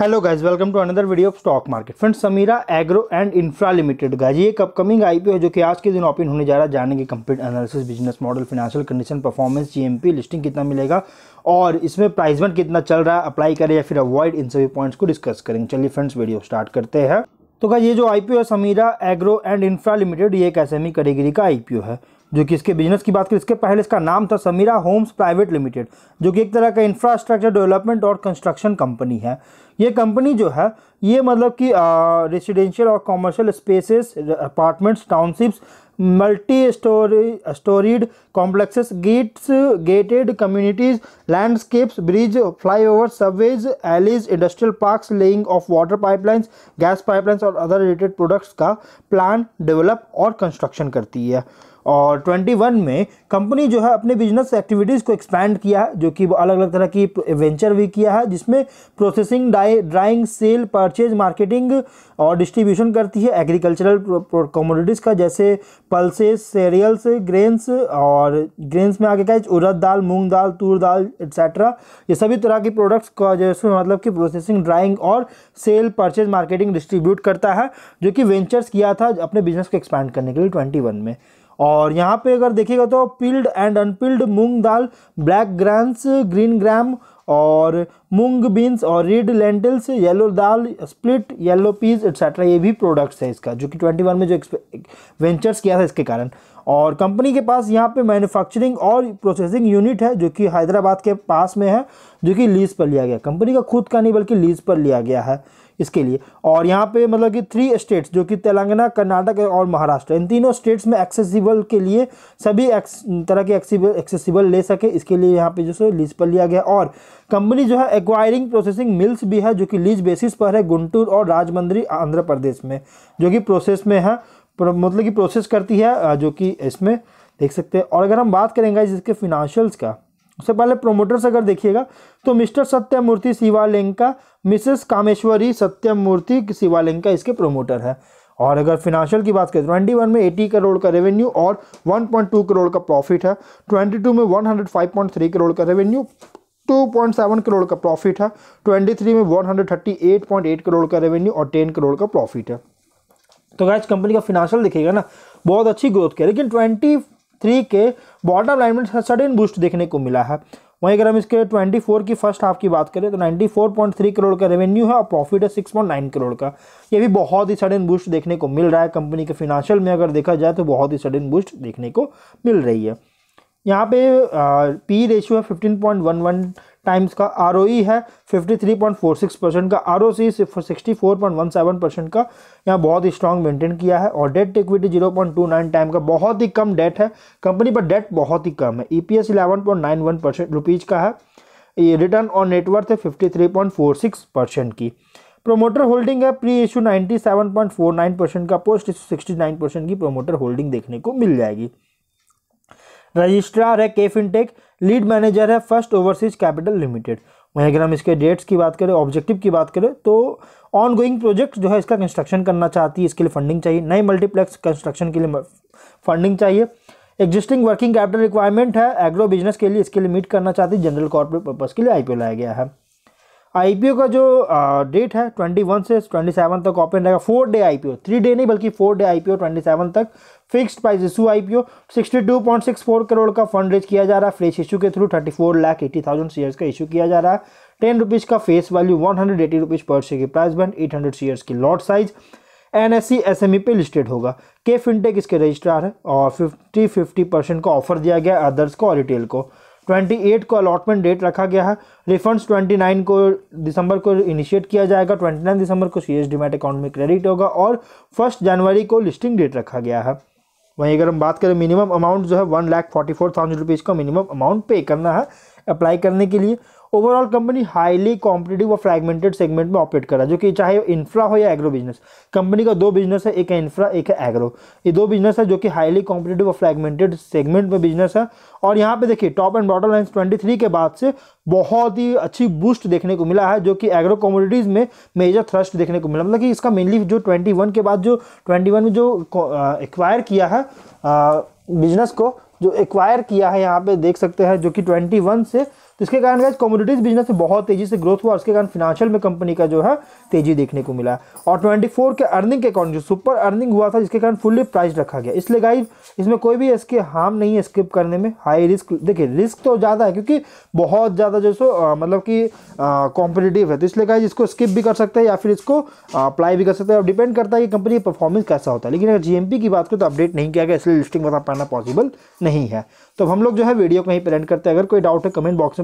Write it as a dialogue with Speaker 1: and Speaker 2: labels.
Speaker 1: hello guys welcome to another video of stock market friend Sameera Agro and Infra Limited guys ये एक upcoming IPO है जो कि आज के दिन ओपन होने जा रहा है जानेंगे complete analysis business model financial condition performance GMP listing कितना मिलेगा और इसमें प्राइसमेंट कितना चल रहा है अप्लाई करें या फिर अवॉइड इन सभी पॉइंट्स को डिस्कस करेंगे चलिए फ्रेंड्स वीडियो स्टार्ट करते हैं तो गाइज ये जो आईपीओ है Sameera Agro and Infra Limited ये एक एस कैटेगरी का आईपीओ है जो कि इसके बिजनेस की बात करें इसके पहले इसका नाम था समीरा होम्स प्राइवेट लिमिटेड जो कि एक तरह का इंफ्रास्ट्रक्चर डेवलपमेंट और कंस्ट्रक्शन कंपनी है ये कंपनी जो है ये मतलब कि रेसिडेंशियल और commercial spaces apartments townships multi storey storeyed complexes gates gated communities landscapes bridge flyover subways alleys industrial parks laying of water pipelines gas pipelines और अदर रिलेटेड प्रोडक्ट्स का प्लान डेवलप और construction करती है और 21 में company जो है अपने बिजनेस एक्टिविटीज़ को एक्सपैंड किया है जो कि वो अलग अलग तरह की वेंचर भी किया है जिसमें processing dry drying sale purchase marketing और डिस्ट्रीब्यूशन करती है एग्रीकल्चरल कमोडिटीज़ का जैसे पल्सेस सेरियल्स ग्रेन्स और ग्रेन्स में आगे है उड़द दाल मूंग दाल तूर दाल एट्सट्रा ये सभी तरह के प्रोडक्ट्स का जैसे मतलब कि प्रोसेसिंग ड्राइंग और सेल परचेज मार्केटिंग डिस्ट्रीब्यूट करता है जो कि वेंचर्स किया था अपने बिजनेस को एक्सपैंड करने के लिए ट्वेंटी में और यहाँ पे अगर देखिएगा तो peeled and unpeeled moong dal black grams green gram और मूंग बीन्स और red lentils yellow dal split yellow peas etcetera ये भी प्रोडक्ट्स है इसका जो कि ट्वेंटी वन में जो वेंचर्स किया था इसके कारण और कंपनी के पास यहाँ पे मैन्युफैक्चरिंग और प्रोसेसिंग यूनिट है जो कि हैदराबाद के पास में है जो कि लीज पर लिया गया कंपनी का खुद का नहीं बल्कि लीज पर लिया गया है इसके लिए और यहाँ पे मतलब कि थ्री स्टेट्स जो कि तेलंगाना कर्नाटक और महाराष्ट्र इन तीनों स्टेट्स में एक्सेसिबल के लिए सभी एक्स तरह के एक्सेसिबल ले सके इसके लिए यहाँ पे जो सो लीज पर लिया गया और कंपनी जो है एक्वायरिंग प्रोसेसिंग मिल्स भी है जो कि लीज बेसिस पर है गुंटूर और राजमंदरी आंध्र प्रदेश में जो कि प्रोसेस में है मतलब कि प्रोसेस करती है जो कि इसमें देख सकते हैं और अगर हम बात करेंगे जिसके फिनांशियल्स का उससे पहले प्रोमोटर्स अगर देखिएगा तो मिस्टर सत्यमूर्ति शिवालिंका मिसेस कामेश्वरी सत्यमूर्ति शिवालेंका इसके प्रोमोटर है और अगर फिनांशियल की बात करें ट्वेंटी वन में एटी करोड़ का रेवेन्यू और वन पॉइंट टू करोड़ का प्रॉफिट है ट्वेंटी टू में one hundred five point three crore का revenue two point seven crore का प्रॉफिट है ट्वेंटी थ्री में one hundred thirty eight point eight crore का रेवेन्यू और टेन करोड़ का प्रॉफिट है तो गैज कंपनी का फिनांशियल देखिएगा ना बहुत अच्छी ग्रोथ की लेकिन ट्वेंटी थ्री के बॉटम लाइन में सडन बूस्ट देखने को मिला है वहीं अगर हम इसके 24 की फर्स्ट हाफ की बात करें तो 94.3 करोड़ का रेवेन्यू है और प्रॉफिट है 6.9 करोड़ का ये भी बहुत ही सडन बूस्ट देखने को मिल रहा है कंपनी के फिनांशियल में अगर देखा जाए तो बहुत ही सडन बूस्ट देखने को मिल रही है यहाँ पे पी रेशियो है वन टाइम्स का आर e है 53.46 परसेंट का R O C sixty percent का यहाँ बहुत ही स्ट्रॉन्ग मेंटेन किया है और डेट इक्विटी 0.29 टाइम का बहुत ही कम डेट है कंपनी पर डेट बहुत ही कम है E P S eleven percent rupees का है ये रिटर्न और नेटवर्थ है 53.46 परसेंट की प्रोमोटर होल्डिंग है प्री इशू 97.49 परसेंट का पोस्ट इशू 69 परसेंट की प्रोमोटर होल्डिंग देखने को मिल जाएगी रजिस्ट्रार है के फिनटेक लीड मैनेजर है फर्स्ट ओवरसीज कैपिटल लिमिटेड वहीं अगर हम इसके डेट्स की बात करें ऑब्जेक्टिव की बात करें तो ऑन गोइंग प्रोजेक्ट जो है इसका कंस्ट्रक्शन करना चाहती है इसके लिए फंडिंग चाहिए नए मल्टीप्लेक्स कंस्ट्रक्शन के लिए फंडिंग चाहिए एग्जिस्टिंग वर्किंग कैपिटल रिक्वायरमेंट है एग्रो बिजनेस के लिए इसके लिए मीट करना चाहती है जनरल कॉर्पोरेट पर्पज़ के लिए आई लाया गया है आईपीओ का जो डेट है 21 से 27 तक ओपन रहेगा four day IPO three day नहीं बल्कि फोर डे आईपीओ सेवन तक fixed price issue IPO four crore का फंड रेज किया जा रहा है फ्रेश इशू के through 34 lakh eighty thousand shares का इशू किया जा रहा है टेन रुपीज़ का face value one hundred eighty rupees per share की price band eight hundred shares की lot size N S C S M ई पे लिस्टेड होगा के फिनटेक इसके रजिस्ट्रार है और फिफ्टी फिफ्टी परसेंट का ऑफर दिया गया अदर्स को और रिटेल को ट्वेंटी एट को अलॉटमेंट डेट रखा गया है रिफंड्स नाइन को दिसंबर को इनिशिएट किया जाएगा ट्वेंटी नाइन दिसंबर को सी एस डीमेट अकाउंट में क्रेडिट होगा और फर्स्ट जनवरी को लिस्टिंग डेट रखा गया है वहीं अगर हम बात करें मिनिमम अमाउंट जो है one lakh forty four thousand rupees का मिनिमम अमाउंट पे करना है अप्लाई करने के लिए ओवरऑल कंपनी हाईली कॉम्पिटेटिव और फ्रेगमेंटेड सेगमेंट में ऑपरेट कर रहा है जो कि चाहे इंफ्रा हो या एग्रो बिजनेस कंपनी का दो बिजनेस है एक है इंफ्रा एक है एग्रो ये दो बिजनेस है जो कि हाईली कॉम्पिटेटिव और फ्रेगमेंटेड सेगमेंट में बिजनेस है और यहाँ पे देखिए top and bottom line twenty के बाद से बहुत ही अच्छी बूस्ट देखने को मिला है जो कि एग्रो कॉमोडिटीज़ में मेजर थ्रस्ट देखने को मिला मतलब कि इसका मेनली जो ट्वेंटी के बाद जो ट्वेंटी में जो एक्वायर uh, किया है बिजनेस uh, को जो एक्वायर किया है यहाँ पे देख सकते हैं जो कि वन से तो इसके कारण गाइज कम्युनिटीज़ बिजनेस में बहुत तेज़ी से ग्रोथ हुआ उसके इसके कारण फिनेंशियल में कंपनी का जो है तेज़ी देखने को मिला और ट्वेंटी के अर्निंग के अकॉर्डिंग जो सुपर अर्निंग हुआ था जिसके कारण फुल्ली प्राइस रखा गया इसलिए गाइज इसमें कोई भी इसके हार्म नहीं है स्किप करने में हाई रिस्क देखिए रिस्क तो ज़्यादा है क्योंकि बहुत ज़्यादा जो सो मतलब कि कॉम्पिटेटिव है तो इसलिए गाइज इसको स्किप भी कर सकते हैं या फिर इसको अप्लाई भी कर सकते हैं और डिपेंड करता है कि कंपनी का परफॉर्मेंस कैसा होता है लेकिन अगर जीएमपी की बात करें तो अपडेट नहीं किया गया इसलिए लिस्टिंग बता पाना पॉसिबल नहीं है तो हम लोग जो है वीडियो को यहीं पर एंड करते हैं अगर कोई डाउट है कमेंट बॉक्स में